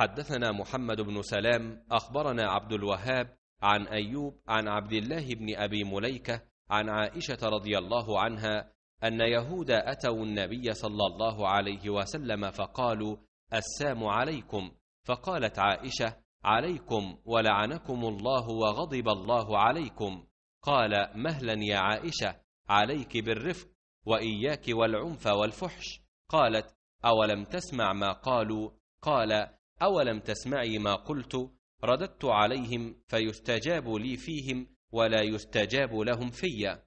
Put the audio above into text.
حدثنا محمد بن سلام أخبرنا عبد الوهاب عن أيوب عن عبد الله بن أبي مليكة عن عائشة رضي الله عنها أن يهود أتوا النبي صلى الله عليه وسلم فقالوا السام عليكم فقالت عائشة عليكم ولعنكم الله وغضب الله عليكم قال مهلا يا عائشة عليك بالرفق وإياك والعنف والفحش قالت أولم تسمع ما قالوا قال اولم تسمعي ما قلت رددت عليهم فيستجاب لي فيهم ولا يستجاب لهم في